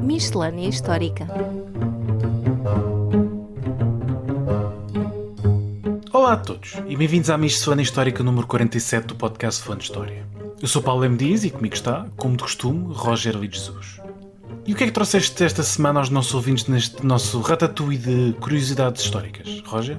Miscelânea Histórica Olá a todos e bem-vindos à Miscelânea Histórica número 47 do podcast Fã de História. Eu sou Paulo M. Dias e comigo está, como de costume, Roger Luiz Jesus. E o que é que trouxeste esta semana aos nossos ouvintes neste nosso ratatouille de curiosidades históricas, Roger?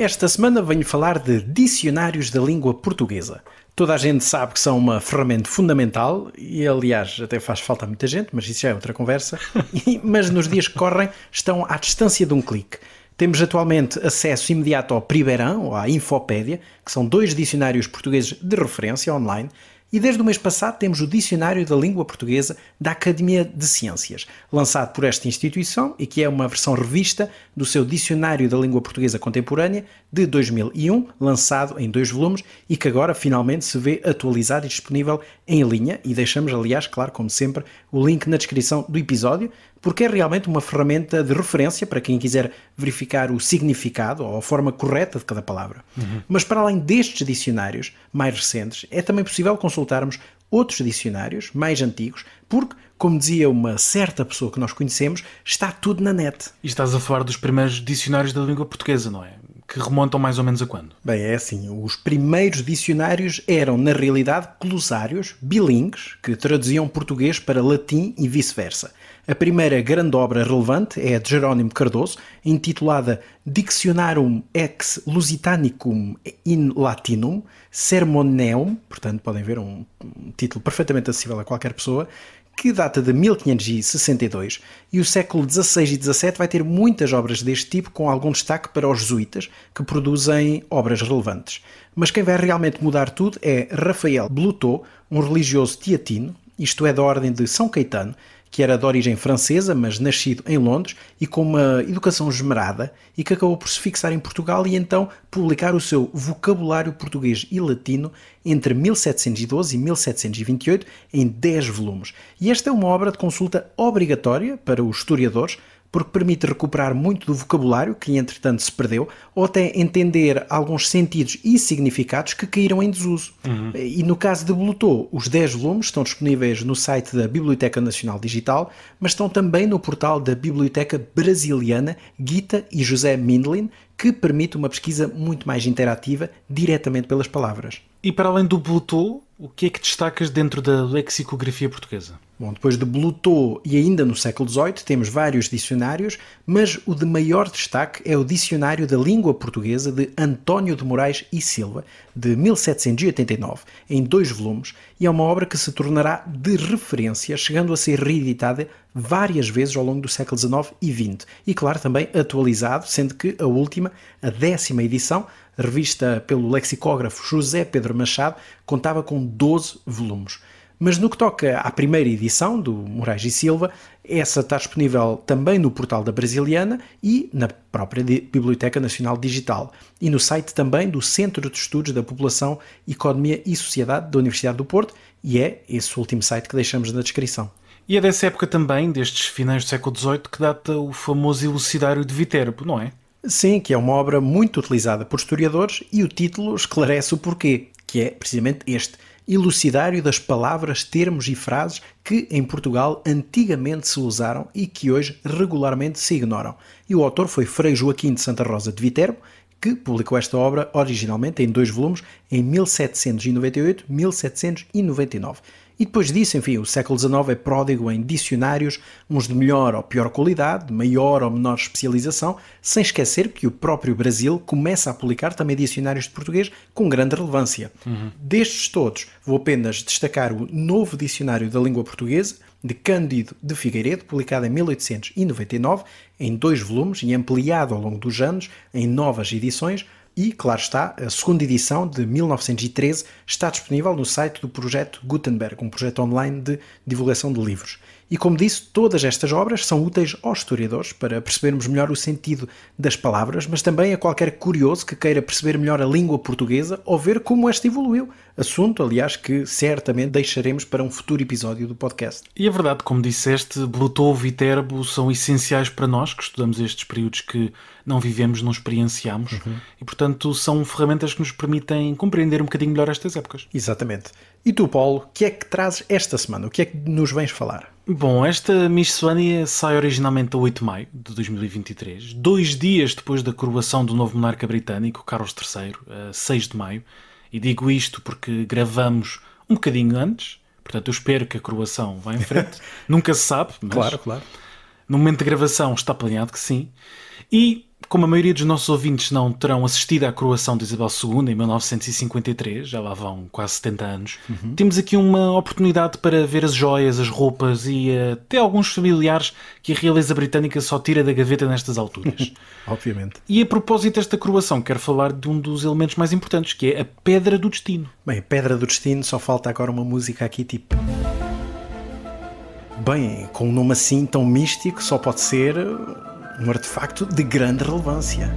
Esta semana venho falar de dicionários da língua portuguesa. Toda a gente sabe que são uma ferramenta fundamental e, aliás, até faz falta a muita gente, mas isso já é outra conversa. mas nos dias que correm, estão à distância de um clique. Temos atualmente acesso imediato ao Pribeirão ou à Infopédia, que são dois dicionários portugueses de referência online e desde o mês passado temos o Dicionário da Língua Portuguesa da Academia de Ciências, lançado por esta instituição e que é uma versão revista do seu Dicionário da Língua Portuguesa Contemporânea de 2001, lançado em dois volumes e que agora finalmente se vê atualizado e disponível em linha. E deixamos, aliás, claro, como sempre, o link na descrição do episódio porque é realmente uma ferramenta de referência para quem quiser verificar o significado ou a forma correta de cada palavra. Uhum. Mas para além destes dicionários mais recentes, é também possível consultarmos outros dicionários mais antigos, porque, como dizia uma certa pessoa que nós conhecemos, está tudo na net. E estás a falar dos primeiros dicionários da língua portuguesa, não é? que remontam mais ou menos a quando? Bem, é assim, os primeiros dicionários eram, na realidade, glossários bilingues que traduziam português para latim e vice-versa. A primeira grande obra relevante é a de Jerónimo Cardoso, intitulada Dictionarum ex Lusitanicum in Latinum Sermoneum, portanto podem ver um título perfeitamente acessível a qualquer pessoa, que data de 1562 e o século XVI e XVII vai ter muitas obras deste tipo com algum destaque para os jesuítas, que produzem obras relevantes. Mas quem vai realmente mudar tudo é Rafael Blutot, um religioso teatino, isto é da ordem de São Caetano, que era de origem francesa, mas nascido em Londres e com uma educação esmerada e que acabou por se fixar em Portugal e então publicar o seu vocabulário português e latino entre 1712 e 1728 em 10 volumes. E esta é uma obra de consulta obrigatória para os historiadores, porque permite recuperar muito do vocabulário que entretanto se perdeu, ou até entender alguns sentidos e significados que caíram em desuso. Uhum. E no caso de Bluetooth, os 10 volumes estão disponíveis no site da Biblioteca Nacional Digital, mas estão também no portal da Biblioteca Brasiliana Guita e José Mindlin, que permite uma pesquisa muito mais interativa diretamente pelas palavras. E para além do Bluetooth, o que é que destacas dentro da lexicografia portuguesa? Bom, depois de Blutot e ainda no século XVIII temos vários dicionários, mas o de maior destaque é o Dicionário da Língua Portuguesa de António de Moraes e Silva, de 1789, em dois volumes, e é uma obra que se tornará de referência, chegando a ser reeditada várias vezes ao longo do século XIX e XX, e claro também atualizado, sendo que a última, a décima edição, revista pelo lexicógrafo José Pedro Machado, contava com 12 volumes. Mas no que toca à primeira edição do Moraes e Silva, essa está disponível também no portal da Brasiliana e na própria Biblioteca Nacional Digital e no site também do Centro de Estudos da População, Economia e Sociedade da Universidade do Porto, e é esse último site que deixamos na descrição. E é dessa época também, destes finais do século XVIII, que data o famoso elucidário de Viterbo, não é? Sim, que é uma obra muito utilizada por historiadores e o título esclarece o porquê, que é precisamente este: Elucidário das palavras, termos e frases que em Portugal antigamente se usaram e que hoje regularmente se ignoram. E o autor foi Frei Joaquim de Santa Rosa de Viterbo, que publicou esta obra originalmente em dois volumes, em 1798-1799. E depois disso, enfim, o século XIX é pródigo em dicionários, uns de melhor ou pior qualidade, de maior ou menor especialização, sem esquecer que o próprio Brasil começa a publicar também dicionários de português com grande relevância. Uhum. Destes todos, vou apenas destacar o Novo Dicionário da Língua Portuguesa, de Cândido de Figueiredo, publicado em 1899, em dois volumes e ampliado ao longo dos anos, em novas edições e, claro está, a segunda edição de 1913 está disponível no site do projeto Gutenberg, um projeto online de divulgação de livros. E como disse, todas estas obras são úteis aos historiadores para percebermos melhor o sentido das palavras, mas também a qualquer curioso que queira perceber melhor a língua portuguesa ou ver como esta evoluiu. Assunto, aliás, que certamente deixaremos para um futuro episódio do podcast. E é verdade, como disseste, Blutovo e viterbo são essenciais para nós que estudamos estes períodos que não vivemos, não experienciamos, uhum. e portanto são ferramentas que nos permitem compreender um bocadinho melhor estas épocas. Exatamente. E tu, Paulo, o que é que trazes esta semana? O que é que nos vens falar? Bom, esta Misscelânea sai originalmente a 8 de maio de 2023, dois dias depois da coroação do novo monarca britânico, Carlos III, a 6 de maio. E digo isto porque gravamos um bocadinho antes, portanto eu espero que a coroação vá em frente. Nunca se sabe, mas... Claro, claro. No momento de gravação está planeado que sim. E como a maioria dos nossos ouvintes não terão assistido à coroação de Isabel II em 1953, já lá vão quase 70 anos, uhum. temos aqui uma oportunidade para ver as joias, as roupas e eh, até alguns familiares que a realeza britânica só tira da gaveta nestas alturas. Obviamente. E a propósito desta coroação, quero falar de um dos elementos mais importantes, que é a Pedra do Destino. Bem, a Pedra do Destino, só falta agora uma música aqui tipo. Bem, com um nome assim tão místico, só pode ser um artefacto de grande relevância.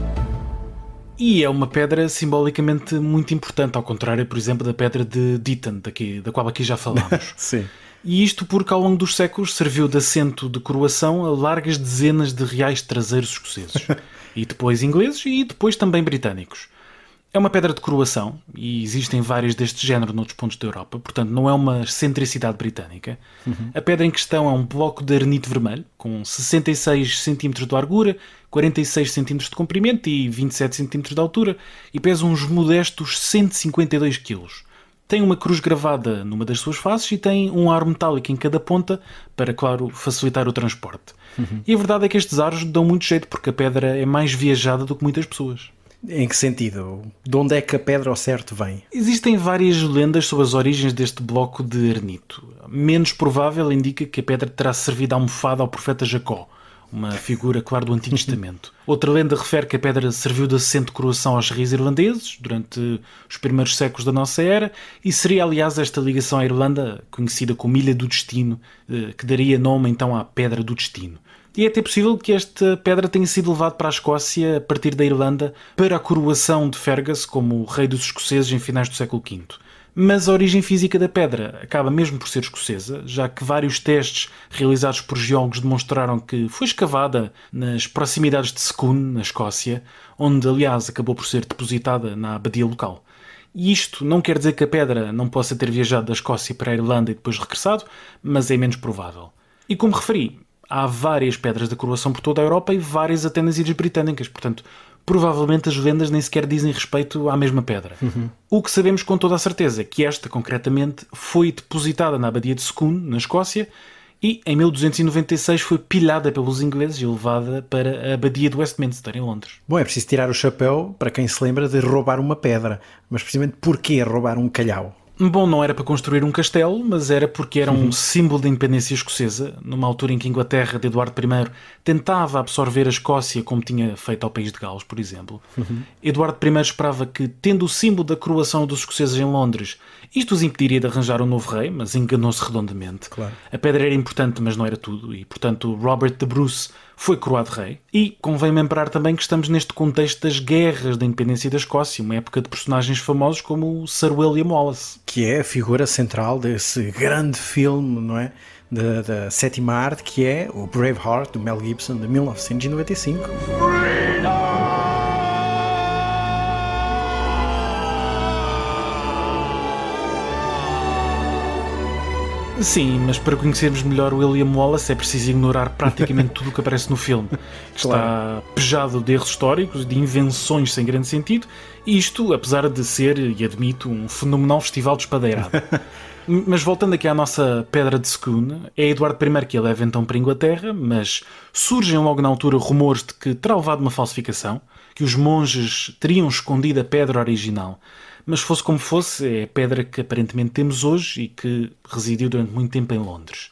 E é uma pedra simbolicamente muito importante, ao contrário, por exemplo, da pedra de Ditton, da qual aqui já falámos. Sim. E isto porque, ao longo dos séculos, serviu de assento de coroação a largas dezenas de reais traseiros escoceses, e depois ingleses e depois também britânicos. É uma pedra de coroação e existem várias deste género noutros pontos da Europa, portanto não é uma excentricidade britânica. Uhum. A pedra em questão é um bloco de arenito vermelho com 66 cm de largura, 46 cm de comprimento e 27 cm de altura e pesa uns modestos 152 kg. Tem uma cruz gravada numa das suas faces e tem um aro metálico em cada ponta para, claro, facilitar o transporte. Uhum. E a verdade é que estes aros dão muito jeito porque a pedra é mais viajada do que muitas pessoas. Em que sentido? De onde é que a pedra ao certo vem? Existem várias lendas sobre as origens deste bloco de ernito. Menos provável indica que a pedra terá servido a almofada ao profeta Jacó uma figura, claro, do Antigo Testamento. Outra lenda refere que a pedra serviu de assento de coroação aos reis irlandeses durante os primeiros séculos da nossa era e seria, aliás, esta ligação à Irlanda, conhecida como Ilha do Destino, eh, que daria nome então à Pedra do Destino. E é até possível que esta pedra tenha sido levada para a Escócia a partir da Irlanda para a coroação de Fergus como rei dos escoceses em finais do século V mas a origem física da pedra acaba mesmo por ser escocesa, já que vários testes realizados por geólogos demonstraram que foi escavada nas proximidades de Secund, na Escócia, onde aliás acabou por ser depositada na abadia local. E isto não quer dizer que a pedra não possa ter viajado da Escócia para a Irlanda e depois regressado, mas é menos provável. E como referi, há várias pedras da coroação por toda a Europa e várias até nas Ilhas Britânicas, portanto, provavelmente as vendas nem sequer dizem respeito à mesma pedra. Uhum. O que sabemos com toda a certeza é que esta, concretamente, foi depositada na abadia de Secund na Escócia, e em 1296 foi pilhada pelos ingleses e levada para a abadia de Westminster, em Londres. Bom, é preciso tirar o chapéu para quem se lembra de roubar uma pedra, mas precisamente porquê roubar um calhau? Bom, não era para construir um castelo, mas era porque era um uhum. símbolo da independência escocesa, numa altura em que a Inglaterra de Eduardo I tentava absorver a Escócia, como tinha feito ao país de Gales, por exemplo. Uhum. Eduardo I esperava que, tendo o símbolo da coroação dos escoceses em Londres, isto os impediria de arranjar um novo rei, mas enganou-se redondamente. Claro. A pedra era importante, mas não era tudo, e portanto Robert de Bruce foi coroado rei. E convém lembrar também que estamos neste contexto das guerras da independência da Escócia, uma época de personagens famosos como Sir William Wallace. Que é a figura central desse grande filme, não é? Da, da sétima arte, que é o Braveheart, do Mel Gibson, de 1995. Freedom! Sim, mas para conhecermos melhor William Wallace é preciso ignorar praticamente tudo o que aparece no filme, que claro. está pejado de erros históricos, de invenções sem grande sentido, isto apesar de ser, e admito, um fenomenal festival de espadeirada. mas voltando aqui à nossa pedra de Scone, é Eduardo I que a leva então para Inglaterra, mas surgem logo na altura rumores de que terá levado uma falsificação, que os monges teriam escondido a pedra original mas fosse como fosse, é a pedra que aparentemente temos hoje e que residiu durante muito tempo em Londres.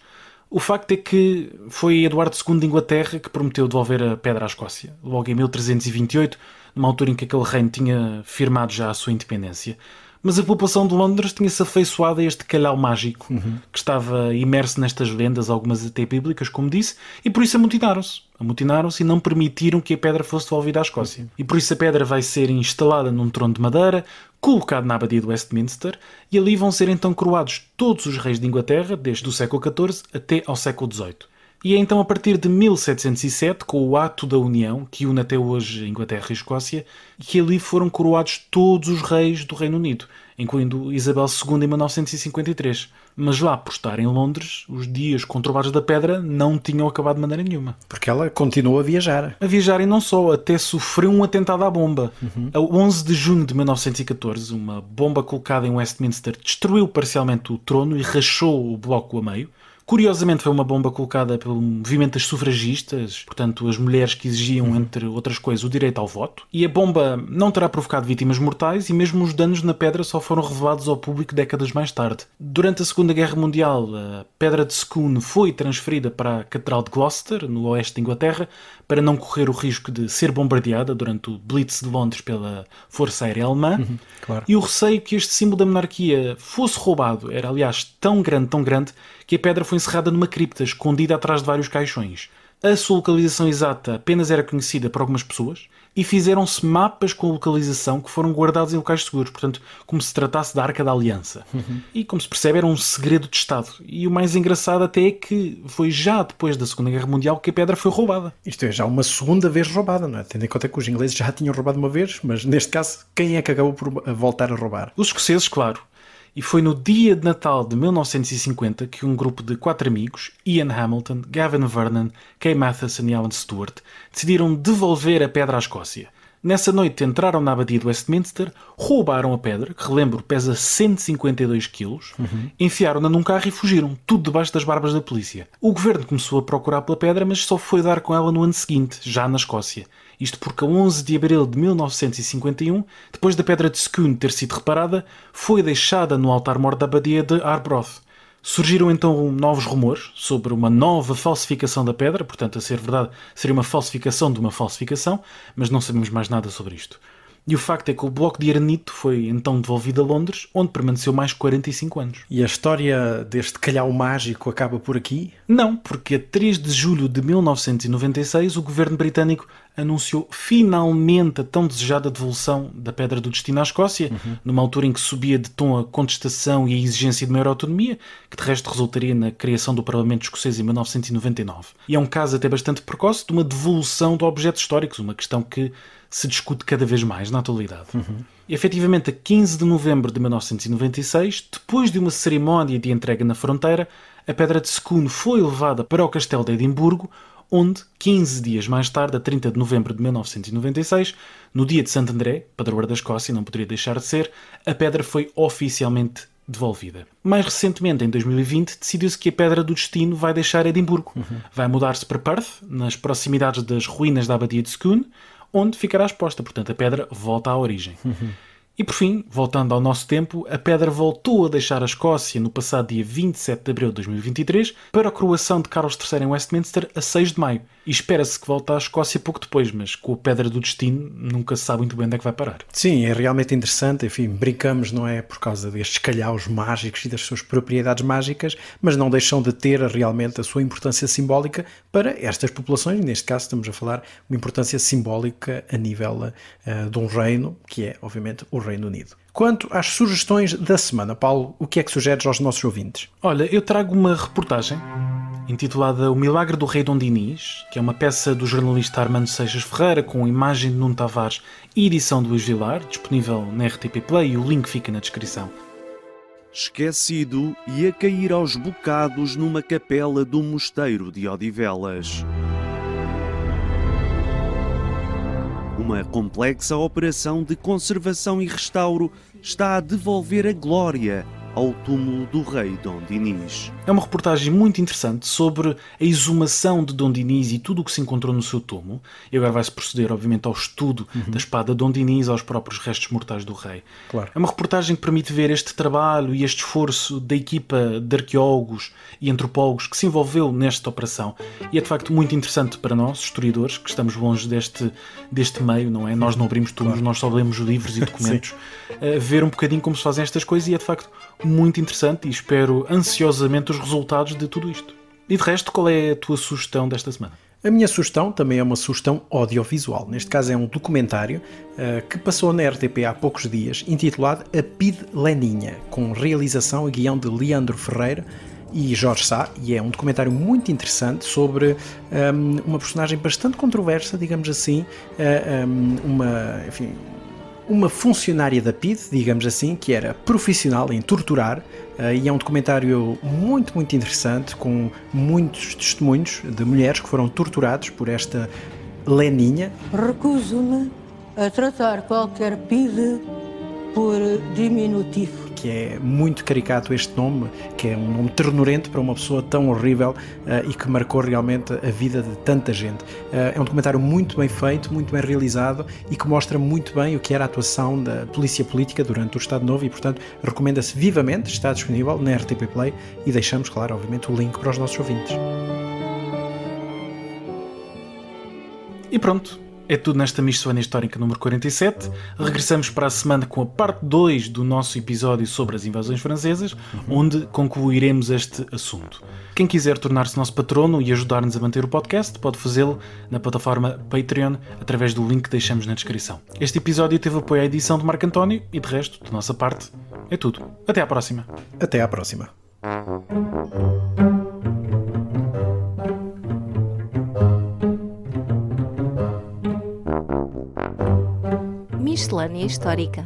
O facto é que foi Eduardo II de Inglaterra que prometeu devolver a pedra à Escócia, logo em 1328, numa altura em que aquele reino tinha firmado já a sua independência mas a população de Londres tinha-se afeiçoado a este calhau mágico uhum. que estava imerso nestas vendas, algumas até bíblicas, como disse, e por isso amotinaram-se. Amotinaram-se e não permitiram que a pedra fosse devolvida à Escócia. Uhum. E por isso a pedra vai ser instalada num trono de madeira, colocado na abadia de Westminster, e ali vão ser então coroados todos os reis de Inglaterra, desde o século XIV até ao século XVIII. E é então a partir de 1707, com o Ato da União, que une até hoje Inglaterra e Escócia, que ali foram coroados todos os reis do Reino Unido, incluindo Isabel II em 1953. Mas lá, por estar em Londres, os dias conturbados da pedra não tinham acabado de maneira nenhuma. Porque ela continuou a viajar. A viajar e não só, até sofreu um atentado à bomba. Uhum. A 11 de junho de 1914, uma bomba colocada em Westminster destruiu parcialmente o trono e rachou o bloco a meio Curiosamente foi uma bomba colocada pelo movimento das sufragistas, portanto as mulheres que exigiam, uhum. entre outras coisas, o direito ao voto. E a bomba não terá provocado vítimas mortais e mesmo os danos na pedra só foram revelados ao público décadas mais tarde. Durante a Segunda Guerra Mundial, a pedra de Scone foi transferida para a Catedral de Gloucester, no oeste da Inglaterra, para não correr o risco de ser bombardeada durante o Blitz de Londres pela Força Aérea Alemã. Uhum, claro. E o receio que este símbolo da monarquia fosse roubado era, aliás, tão grande, tão grande, que a pedra foi encerrada numa cripta escondida atrás de vários caixões. A sua localização exata apenas era conhecida por algumas pessoas e fizeram-se mapas com a localização que foram guardados em locais seguros, portanto, como se tratasse da Arca da Aliança. Uhum. E, como se percebe, era um segredo de Estado. E o mais engraçado até é que foi já depois da Segunda Guerra Mundial que a pedra foi roubada. Isto é, já uma segunda vez roubada, não é? Tendo em conta que os ingleses já a tinham roubado uma vez, mas neste caso, quem é que acabou por voltar a roubar? Os escoceses, claro e foi no dia de Natal de 1950 que um grupo de quatro amigos, Ian Hamilton, Gavin Vernon, Kay Matheson e Alan Stewart, decidiram devolver a pedra à Escócia Nessa noite entraram na abadia de Westminster, roubaram a pedra, que relembro pesa 152 quilos, uhum. enfiaram-na num carro e fugiram, tudo debaixo das barbas da polícia. O governo começou a procurar pela pedra, mas só foi dar com ela no ano seguinte, já na Escócia. Isto porque a 11 de abril de 1951, depois da pedra de Scone ter sido reparada, foi deixada no altar-mor da abadia de Arbroath, Surgiram então novos rumores sobre uma nova falsificação da pedra, portanto, a ser verdade, seria uma falsificação de uma falsificação, mas não sabemos mais nada sobre isto. E o facto é que o bloco de Arenito foi então devolvido a Londres, onde permaneceu mais 45 anos. E a história deste calhau mágico acaba por aqui? Não, porque a 3 de julho de 1996 o governo britânico anunciou finalmente a tão desejada devolução da Pedra do Destino à Escócia, uhum. numa altura em que subia de tom a contestação e a exigência de maior autonomia, que de resto resultaria na criação do Parlamento Escocês em 1999. E é um caso até bastante precoce de uma devolução de objetos históricos, uma questão que se discute cada vez mais na atualidade. Uhum. E, efetivamente, a 15 de novembro de 1996, depois de uma cerimónia de entrega na fronteira, a Pedra de Secuno foi levada para o Castelo de Edimburgo, onde, 15 dias mais tarde, a 30 de novembro de 1996, no dia de Santo André, padroeiro da Escócia, não poderia deixar de ser, a pedra foi oficialmente devolvida. Mais recentemente, em 2020, decidiu-se que a Pedra do Destino vai deixar Edimburgo. Uhum. Vai mudar-se para Perth, nas proximidades das ruínas da Abadia de Scone, onde ficará exposta. Portanto, a pedra volta à origem. Uhum. E por fim, voltando ao nosso tempo, a pedra voltou a deixar a Escócia no passado dia 27 de abril de 2023 para a coroação de Carlos III em Westminster a 6 de maio, e espera-se que volte à Escócia pouco depois, mas com a pedra do destino nunca se sabe muito bem onde é que vai parar. Sim, é realmente interessante, enfim, brincamos, não é, por causa destes calhaus mágicos e das suas propriedades mágicas, mas não deixam de ter realmente a sua importância simbólica para estas populações, neste caso estamos a falar uma importância simbólica a nível uh, de um reino, que é, obviamente, o Reino Unido. Quanto às sugestões da semana, Paulo, o que é que sugeres aos nossos ouvintes? Olha, eu trago uma reportagem intitulada O Milagre do Rei Dom Dinis, que é uma peça do jornalista Armando Seixas Ferreira com imagem de Nuno Tavares e edição de Luís Vilar, disponível na RTP Play e o link fica na descrição. Esquecido e a cair aos bocados numa capela do mosteiro de Odivelas. Uma complexa operação de conservação e restauro está a devolver a glória ao túmulo do rei Dom Dinis. É uma reportagem muito interessante sobre a exumação de Dom Dinis e tudo o que se encontrou no seu túmulo. E agora vai-se proceder, obviamente, ao estudo uhum. da espada de Dom Dinis aos próprios restos mortais do rei. Claro. É uma reportagem que permite ver este trabalho e este esforço da equipa de arqueólogos e antropólogos que se envolveu nesta operação. E é de facto muito interessante para nós, historiadores, que estamos longe deste, deste meio, não é? Nós não abrimos túmulos, claro. nós só lemos livros e documentos, uh, ver um bocadinho como se fazem estas coisas e é de facto muito interessante e espero ansiosamente os resultados de tudo isto. E de resto, qual é a tua sugestão desta semana? A minha sugestão também é uma sugestão audiovisual. Neste caso é um documentário uh, que passou na RTP há poucos dias, intitulado A PID Leninha, com realização e guião de Leandro Ferreira e Jorge Sá, e é um documentário muito interessante sobre um, ehm, uma personagem bastante controversa, digamos assim, uh, eh, um, ehm, uma, enfim, uma funcionária da PID, digamos assim, que era profissional em torturar, eh, e é um documentário muito, muito interessante, com muitos testemunhos de mulheres que foram torturadas por esta Leninha. Recuso-me a tratar qualquer PID por diminutivo que é muito caricato este nome, que é um nome ternurente para uma pessoa tão horrível uh, e que marcou realmente a vida de tanta gente. Uh, é um documentário muito bem feito, muito bem realizado e que mostra muito bem o que era a atuação da polícia política durante o Estado Novo e, portanto, recomenda-se vivamente, está disponível na RTP Play e deixamos, claro, obviamente, o link para os nossos ouvintes. E pronto, é tudo nesta Mistuana Histórica número 47. Regressamos para a semana com a parte 2 do nosso episódio sobre as invasões francesas, uhum. onde concluiremos este assunto. Quem quiser tornar-se nosso patrono e ajudar-nos a manter o podcast, pode fazê-lo na plataforma Patreon através do link que deixamos na descrição. Este episódio teve apoio à edição de Marco António e, de resto, da nossa parte, é tudo. Até à próxima. Até à próxima. Miscelânea Histórica.